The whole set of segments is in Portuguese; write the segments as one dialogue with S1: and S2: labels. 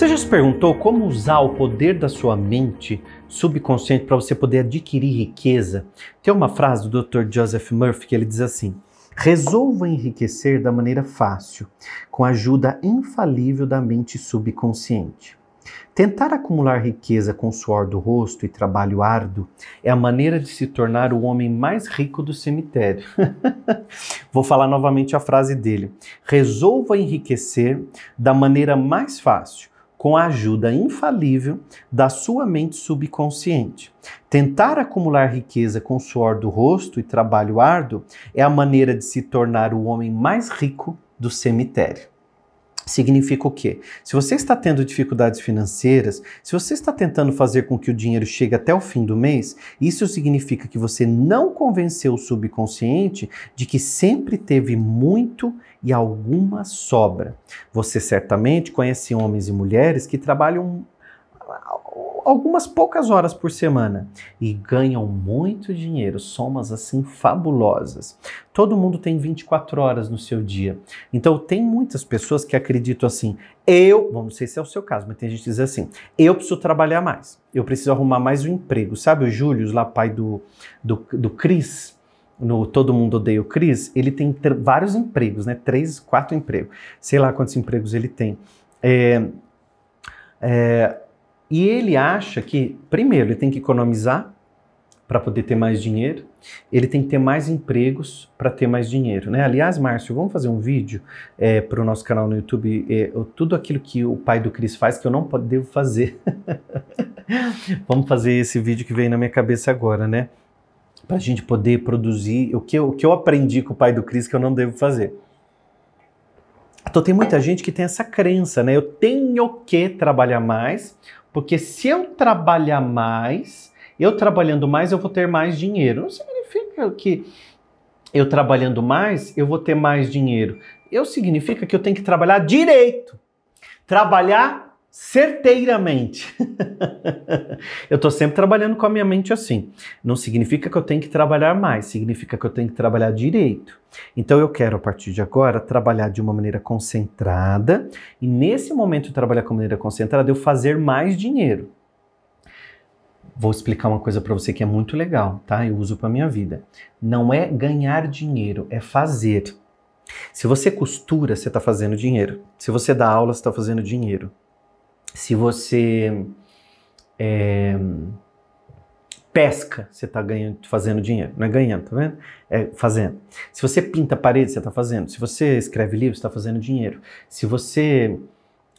S1: Você já se perguntou como usar o poder da sua mente subconsciente para você poder adquirir riqueza? Tem uma frase do Dr. Joseph Murphy que ele diz assim: Resolva enriquecer da maneira fácil, com a ajuda infalível da mente subconsciente. Tentar acumular riqueza com suor do rosto e trabalho árduo é a maneira de se tornar o homem mais rico do cemitério. Vou falar novamente a frase dele. Resolva enriquecer da maneira mais fácil, com a ajuda infalível da sua mente subconsciente. Tentar acumular riqueza com suor do rosto e trabalho árduo é a maneira de se tornar o homem mais rico do cemitério significa o quê? Se você está tendo dificuldades financeiras, se você está tentando fazer com que o dinheiro chegue até o fim do mês, isso significa que você não convenceu o subconsciente de que sempre teve muito e alguma sobra. Você certamente conhece homens e mulheres que trabalham algumas poucas horas por semana e ganham muito dinheiro, somas assim fabulosas. Todo mundo tem 24 horas no seu dia. Então tem muitas pessoas que acreditam assim: eu, bom, não sei se é o seu caso, mas tem gente que diz assim: eu preciso trabalhar mais, eu preciso arrumar mais um emprego. Sabe o Júlio, lá pai do, do, do Cris? no Todo Mundo Odeia o Cris, ele tem vários empregos, né? Três, quatro empregos. Sei lá quantos empregos ele tem. É, é, e ele acha que, primeiro, ele tem que economizar para poder ter mais dinheiro, ele tem que ter mais empregos para ter mais dinheiro, né? Aliás, Márcio, vamos fazer um vídeo é, para o nosso canal no YouTube, é, tudo aquilo que o pai do Cris faz que eu não devo fazer. vamos fazer esse vídeo que veio na minha cabeça agora, né? Para a gente poder produzir o que, eu, o que eu aprendi com o pai do Cris que eu não devo fazer. Então tem muita gente que tem essa crença, né? Eu tenho que trabalhar mais porque se eu trabalhar mais, eu trabalhando mais, eu vou ter mais dinheiro. Não significa que eu trabalhando mais, eu vou ter mais dinheiro. Eu significa que eu tenho que trabalhar direito. Trabalhar certeiramente. eu estou sempre trabalhando com a minha mente assim. Não significa que eu tenho que trabalhar mais, significa que eu tenho que trabalhar direito. Então eu quero, a partir de agora, trabalhar de uma maneira concentrada e, nesse momento trabalhar com maneira concentrada, eu fazer mais dinheiro. Vou explicar uma coisa para você que é muito legal, tá? Eu uso para minha vida. Não é ganhar dinheiro, é fazer. Se você costura, você está fazendo dinheiro. Se você dá aula, você está fazendo dinheiro se você é, pesca, você está ganhando, fazendo dinheiro. Não é ganhando, tá vendo? É fazendo. Se você pinta parede, você está fazendo. Se você escreve livro, você está fazendo dinheiro. Se você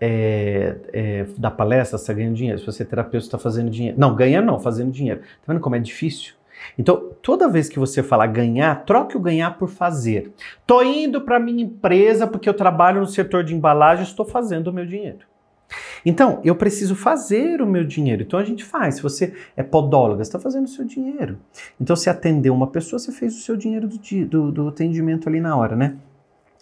S1: é, é, dá palestra, você está ganhando dinheiro. Se você é terapeuta, você está fazendo dinheiro. Não, ganha não, fazendo dinheiro. Tá vendo como é difícil? Então, toda vez que você falar ganhar, troque o ganhar por fazer. Tô indo para minha empresa porque eu trabalho no setor de embalagem, estou fazendo o meu dinheiro. Então, eu preciso fazer o meu dinheiro. Então, a gente faz. Se você é podóloga, você está fazendo o seu dinheiro. Então, se atendeu uma pessoa, você fez o seu dinheiro do, do, do atendimento ali na hora, né?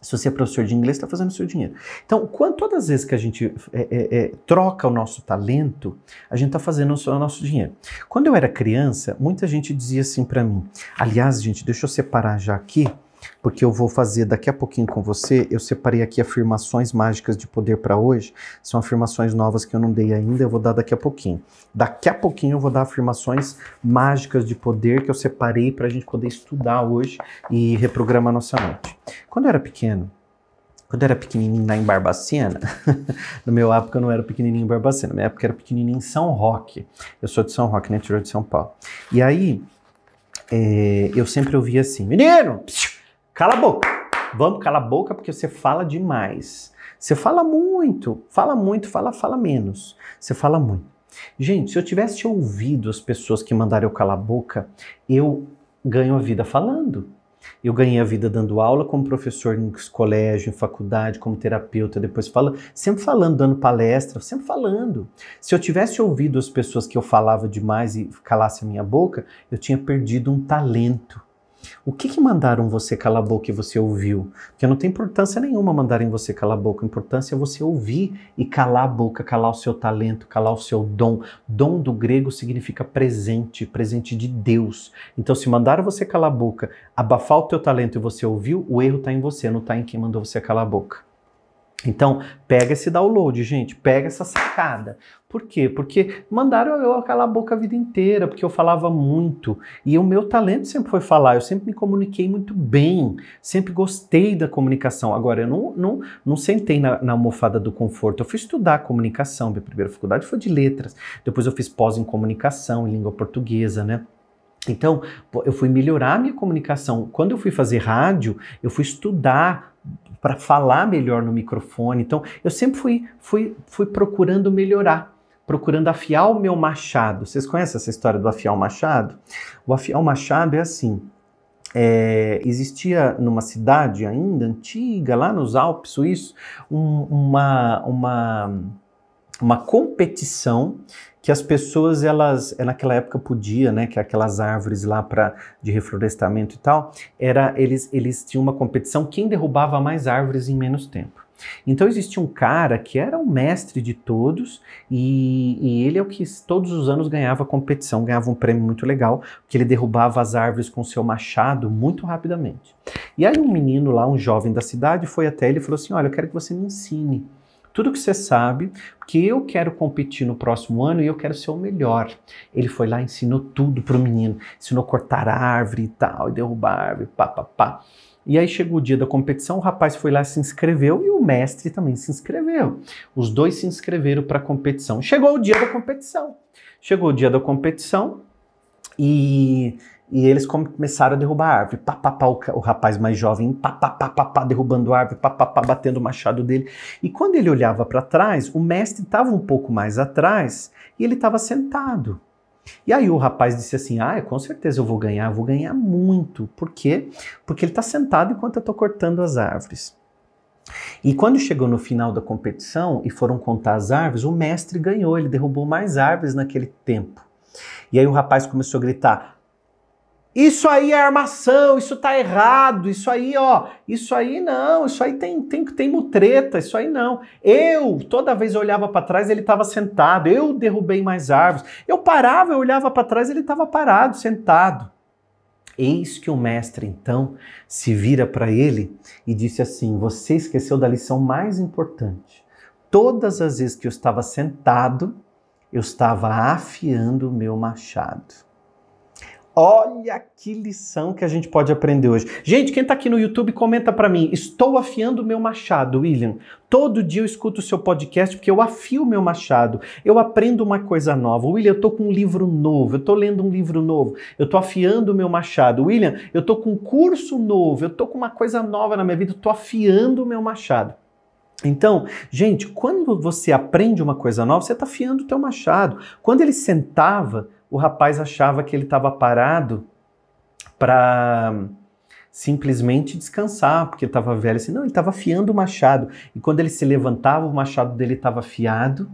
S1: Se você é professor de inglês, está fazendo o seu dinheiro. Então, quando, todas as vezes que a gente é, é, é, troca o nosso talento, a gente está fazendo o, nosso dinheiro. Quando eu era criança, muita gente dizia assim para mim. Aliás, gente, deixa eu separar já aqui porque eu vou fazer daqui a pouquinho com você. Eu separei aqui afirmações mágicas de poder para hoje. São afirmações novas que eu não dei ainda, eu vou dar daqui a pouquinho. Daqui a pouquinho eu vou dar afirmações mágicas de poder que eu separei para a gente poder estudar hoje e reprogramar nossa mente. Quando eu era pequeno, quando eu era pequenininho lá em Barbacena, no meu época eu não era pequenininho em Barbacena, na minha época eu era pequenininho em São Roque. Eu sou de São Roque, né? interior de São Paulo. E aí, é, eu sempre ouvia assim, menino, psiu, Cala a boca. Vamos, cala a boca porque você fala demais. Você fala muito, fala muito, fala, fala menos. Você fala muito. Gente, se eu tivesse ouvido as pessoas que mandaram eu calar a boca, eu ganho a vida falando. Eu ganhei a vida dando aula como professor em colégio, em faculdade, como terapeuta, depois falando, sempre falando, dando palestra, sempre falando. Se eu tivesse ouvido as pessoas que eu falava demais e calasse a minha boca, eu tinha perdido um talento. O que, que mandaram você calar a boca e você ouviu? Porque não tem importância nenhuma mandarem você calar a boca. A importância é você ouvir e calar a boca, calar o seu talento, calar o seu dom. Dom do grego significa presente, presente de Deus. Então, se mandaram você calar a boca, abafar o teu talento e você ouviu, o erro está em você, não está em quem mandou você calar a boca. Então, pega esse download, gente, pega essa sacada. Por quê? Porque mandaram eu calar a boca a vida inteira, porque eu falava muito. E o meu talento sempre foi falar, eu sempre me comuniquei muito bem, sempre gostei da comunicação. Agora, eu não, não, não sentei na, na almofada do conforto, eu fui estudar comunicação. Minha primeira faculdade foi de letras, depois eu fiz pós em comunicação, em língua portuguesa, né? Então, eu fui melhorar a minha comunicação. Quando eu fui fazer rádio, eu fui estudar para falar melhor no microfone. Então, eu sempre fui, fui, fui procurando melhorar, procurando afiar o meu machado. Vocês conhecem essa história do afiar o machado? O afiar o machado é assim. É, existia numa cidade ainda antiga, lá nos Alpes suíços, um, uma, uma uma competição que as pessoas elas eh, naquela época podia né que aquelas árvores lá para de reflorestamento e tal era eles eles tinham uma competição quem derrubava mais árvores em menos tempo então existia um cara que era o mestre de todos e, e, ele é o que todos os anos ganhava competição, ganhava um prêmio muito legal, que ele derrubava as árvores com seu machado muito rapidamente. E aí um menino lá, um jovem da cidade, foi até ele e falou assim: "Olha, eu quero que você me ensine tudo que você sabe, que eu quero competir no próximo ano e eu quero ser o melhor. Ele foi lá e ensinou tudo para o menino, ensinou a cortar a árvore e tal, e derrubar a árvore, pá, pá, pá. E aí chegou o dia da competição, o rapaz foi lá, se inscreveu e o mestre também se inscreveu. Os dois se inscreveram para a competição. Chegou o dia da competição. Chegou o dia da competição e e eles começaram a derrubar a árvore. Pá, pá, pá, o, o rapaz mais jovem, pá, pá, pá, pá, pá, derrubando a árvore, pá, pá, pá, batendo o machado dele. E quando ele olhava para trás, o mestre estava um pouco mais atrás e ele estava sentado. E aí o rapaz disse assim: Ah, com certeza eu vou ganhar, vou ganhar muito. Por quê? Porque ele está sentado enquanto eu estou cortando as árvores. E quando chegou no final da competição e foram contar as árvores, o mestre ganhou, ele derrubou mais árvores naquele tempo. E aí o rapaz começou a gritar: isso aí é armação, isso tá errado, isso aí, ó, isso aí não, isso aí tem tem tem mutreta, isso aí não. Eu toda vez eu olhava para trás, ele estava sentado. Eu derrubei mais árvores. Eu parava, eu olhava para trás, ele estava parado, sentado. Eis que o mestre então se vira para ele e disse assim: "Você esqueceu da lição mais importante. Todas as vezes que eu estava sentado, eu estava afiando o meu machado." Olha que lição que a gente pode aprender hoje. Gente, quem está aqui no YouTube, comenta para mim. Estou afiando o meu machado, William. Todo dia eu escuto o seu podcast porque eu afio o meu machado. Eu aprendo uma coisa nova. William, eu tô com um livro novo. Eu tô lendo um livro novo. Eu tô afiando o meu machado. William, eu tô com um curso novo. Eu tô com uma coisa nova na minha vida. Eu tô afiando o meu machado. Então, gente, quando você aprende uma coisa nova, você está afiando o teu machado. Quando ele sentava o rapaz achava que ele estava parado para simplesmente descansar, porque estava velho. Assim, não, ele estava afiando o machado. E quando ele se levantava, o machado dele estava afiado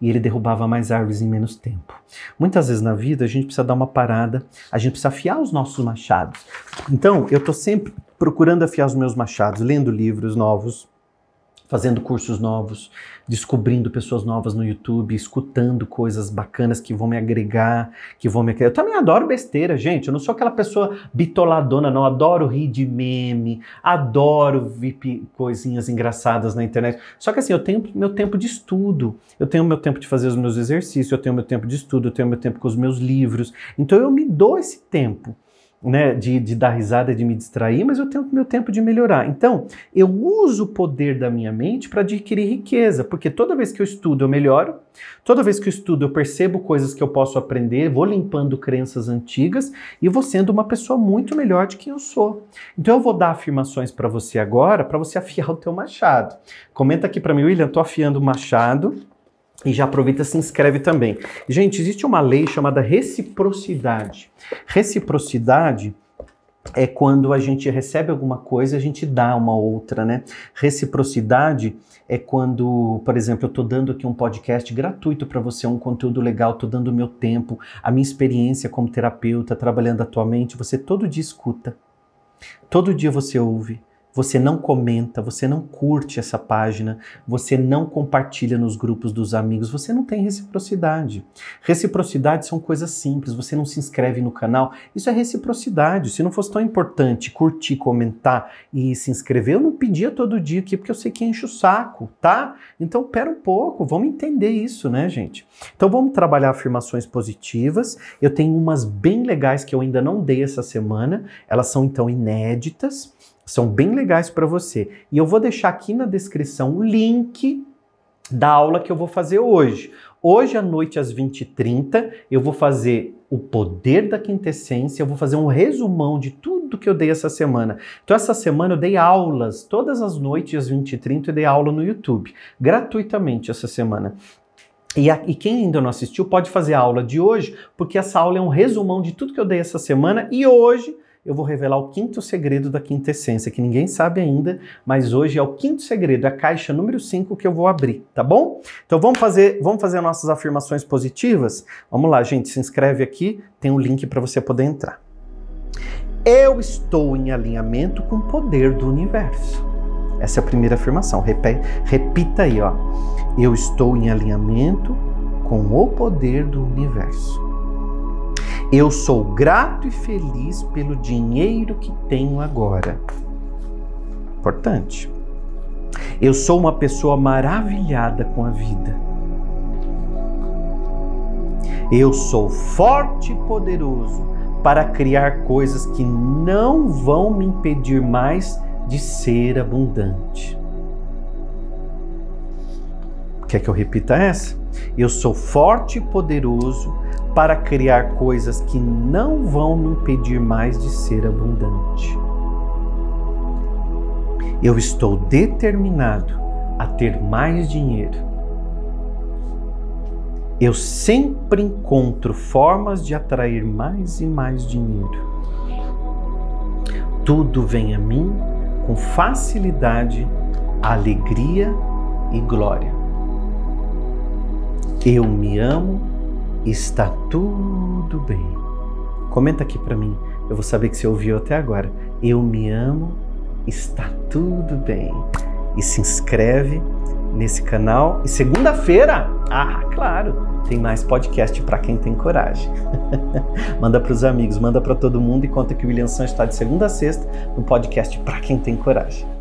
S1: e ele derrubava mais árvores em menos tempo. Muitas vezes na vida a gente precisa dar uma parada, a gente precisa afiar os nossos machados. Então, eu estou sempre procurando afiar os meus machados, lendo livros novos, fazendo cursos novos, descobrindo pessoas novas no YouTube, escutando coisas bacanas que vão me agregar, que vão me Eu também adoro besteira, gente. Eu não sou aquela pessoa bitoladona, não. Adoro rir de meme, adoro VIP coisinhas engraçadas na internet. Só que assim, eu tenho meu tempo de estudo, eu tenho meu tempo de fazer os meus exercícios, eu tenho meu tempo de estudo, eu tenho meu tempo com os meus livros. Então eu me dou esse tempo né, de, de dar risada, de me distrair, mas eu tenho meu tempo de melhorar. Então, eu uso o poder da minha mente para adquirir riqueza, porque toda vez que eu estudo, eu melhoro, toda vez que eu estudo, eu percebo coisas que eu posso aprender, vou limpando crenças antigas e vou sendo uma pessoa muito melhor de quem eu sou. Então, eu vou dar afirmações para você agora, para você afiar o teu machado. Comenta aqui para mim, William, tô afiando o machado e já aproveita e se inscreve também. Gente, existe uma lei chamada reciprocidade. Reciprocidade é quando a gente recebe alguma coisa, a gente dá uma outra, né? Reciprocidade é quando, por exemplo, eu estou dando aqui um podcast gratuito para você, um conteúdo legal, estou dando o meu tempo, a minha experiência como terapeuta, trabalhando atualmente, você todo dia escuta, todo dia você ouve, você não comenta, você não curte essa página, você não compartilha nos grupos dos amigos, você não tem reciprocidade. Reciprocidade são coisas simples, você não se inscreve no canal, isso é reciprocidade. Se não fosse tão importante curtir, comentar e se inscrever, eu não pedia todo dia aqui porque eu sei que enche o saco, tá? Então pera um pouco, vamos entender isso, né, gente? Então vamos trabalhar afirmações positivas. Eu tenho umas bem legais que eu ainda não dei essa semana, elas são então inéditas são bem legais para você. E eu vou deixar aqui na descrição o link da aula que eu vou fazer hoje. Hoje à noite, às 20h30, eu vou fazer o poder da quintessência, eu vou fazer um resumão de tudo que eu dei essa semana. Então, essa semana eu dei aulas, todas as noites, às 20h30, eu dei aula no YouTube, gratuitamente essa semana. E, a, e, quem ainda não assistiu pode fazer a aula de hoje, porque essa aula é um resumão de tudo que eu dei essa semana e hoje eu vou revelar o quinto segredo da quinta essência, que ninguém sabe ainda, mas hoje é o quinto segredo, é a caixa número 5 que eu vou abrir, tá bom? Então vamos fazer, vamos fazer nossas afirmações positivas? Vamos lá, gente, se inscreve aqui, tem um link para você poder entrar. Eu estou em alinhamento com o poder do universo. Essa é a primeira afirmação. Repete, repita aí, ó. Eu estou em alinhamento com o poder do universo. Eu sou grato e feliz pelo dinheiro que tenho agora. Importante. Eu sou uma pessoa maravilhada com a vida. Eu sou forte e poderoso para criar coisas que não vão me impedir mais de ser abundante. Quer que eu repita essa? Eu sou forte e poderoso para criar coisas que não vão me impedir mais de ser abundante. Eu estou determinado a ter mais dinheiro. Eu sempre encontro formas de atrair mais e mais dinheiro. Tudo vem a mim com facilidade, alegria e glória. Eu me amo está tudo bem. Comenta aqui para mim, eu vou saber que você ouviu até agora. Eu me amo, está tudo bem. E se inscreve nesse canal. E segunda-feira, ah, claro, tem mais podcast para quem tem coragem. manda para os amigos, manda para todo mundo e conta que o William Santos está de segunda a sexta no podcast para quem tem coragem.